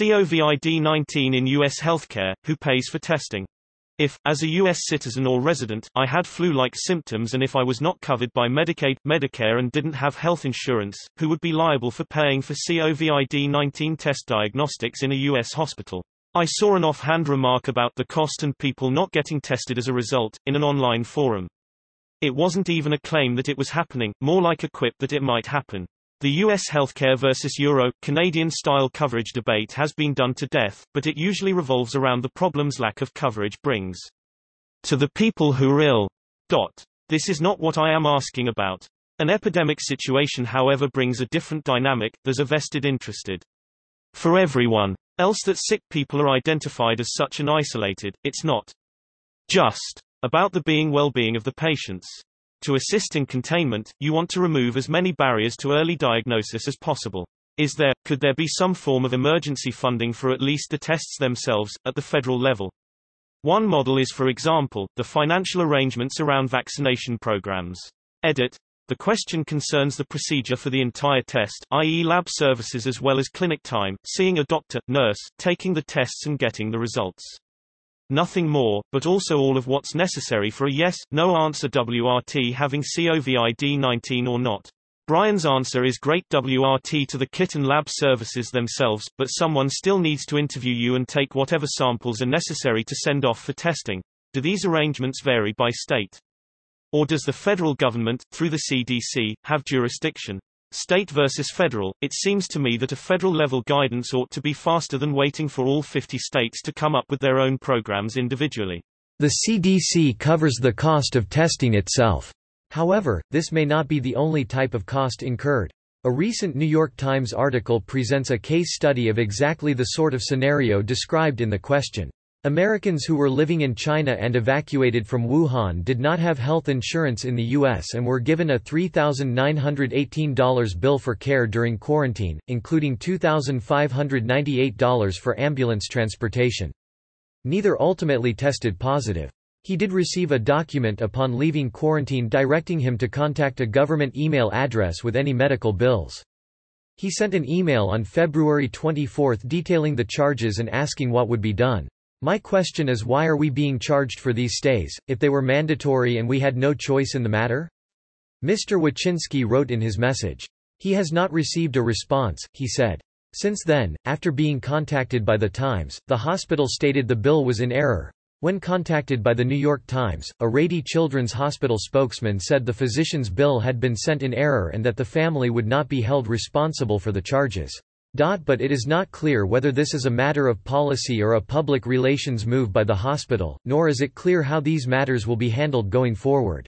COVID-19 in U.S. healthcare, who pays for testing. If, as a U.S. citizen or resident, I had flu-like symptoms and if I was not covered by Medicaid, Medicare and didn't have health insurance, who would be liable for paying for COVID-19 test diagnostics in a U.S. hospital? I saw an offhand remark about the cost and people not getting tested as a result, in an online forum. It wasn't even a claim that it was happening, more like a quip that it might happen. The U.S. healthcare versus Euro, Canadian-style coverage debate has been done to death, but it usually revolves around the problems lack of coverage brings. To the people who are ill. Dot. This is not what I am asking about. An epidemic situation however brings a different dynamic, there's a vested interested. For everyone. Else that sick people are identified as such and isolated, it's not. Just. About the being well-being of the patients. To assist in containment, you want to remove as many barriers to early diagnosis as possible. Is there, could there be some form of emergency funding for at least the tests themselves, at the federal level? One model is for example, the financial arrangements around vaccination programs. Edit. The question concerns the procedure for the entire test, i.e. lab services as well as clinic time, seeing a doctor, nurse, taking the tests and getting the results. Nothing more, but also all of what's necessary for a yes, no answer WRT having COVID 19 or not. Brian's answer is great WRT to the kit and Lab services themselves, but someone still needs to interview you and take whatever samples are necessary to send off for testing. Do these arrangements vary by state? Or does the federal government, through the CDC, have jurisdiction? State versus federal, it seems to me that a federal level guidance ought to be faster than waiting for all 50 states to come up with their own programs individually. The CDC covers the cost of testing itself. However, this may not be the only type of cost incurred. A recent New York Times article presents a case study of exactly the sort of scenario described in the question. Americans who were living in China and evacuated from Wuhan did not have health insurance in the U.S. and were given a $3,918 bill for care during quarantine, including $2,598 for ambulance transportation. Neither ultimately tested positive. He did receive a document upon leaving quarantine directing him to contact a government email address with any medical bills. He sent an email on February 24 detailing the charges and asking what would be done. My question is why are we being charged for these stays, if they were mandatory and we had no choice in the matter? Mr. Wachinski wrote in his message. He has not received a response, he said. Since then, after being contacted by The Times, the hospital stated the bill was in error. When contacted by The New York Times, a Rady Children's Hospital spokesman said the physician's bill had been sent in error and that the family would not be held responsible for the charges. But it is not clear whether this is a matter of policy or a public relations move by the hospital, nor is it clear how these matters will be handled going forward.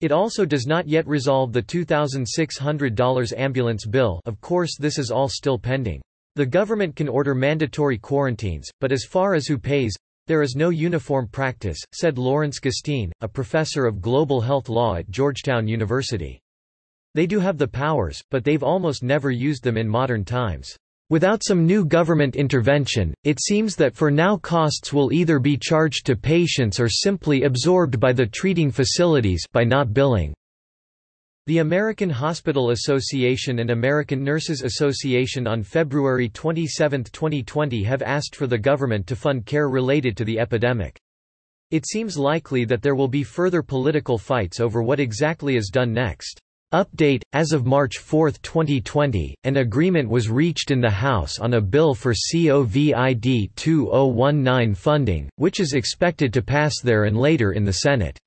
It also does not yet resolve the $2,600 ambulance bill of course this is all still pending. The government can order mandatory quarantines, but as far as who pays, there is no uniform practice, said Lawrence Gastine, a professor of global health law at Georgetown University. They do have the powers, but they've almost never used them in modern times. Without some new government intervention, it seems that for now costs will either be charged to patients or simply absorbed by the treating facilities by not billing. The American Hospital Association and American Nurses Association on February 27, 2020 have asked for the government to fund care related to the epidemic. It seems likely that there will be further political fights over what exactly is done next. Update As of March 4, 2020, an agreement was reached in the House on a bill for COVID 2019 funding, which is expected to pass there and later in the Senate.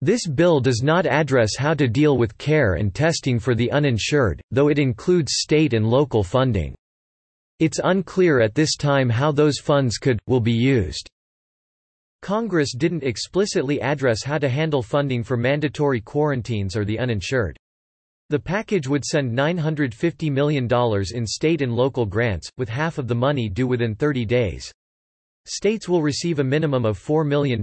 This bill does not address how to deal with care and testing for the uninsured, though it includes state and local funding. It's unclear at this time how those funds could, will be used. Congress didn't explicitly address how to handle funding for mandatory quarantines or the uninsured. The package would send $950 million in state and local grants, with half of the money due within 30 days. States will receive a minimum of $4 million.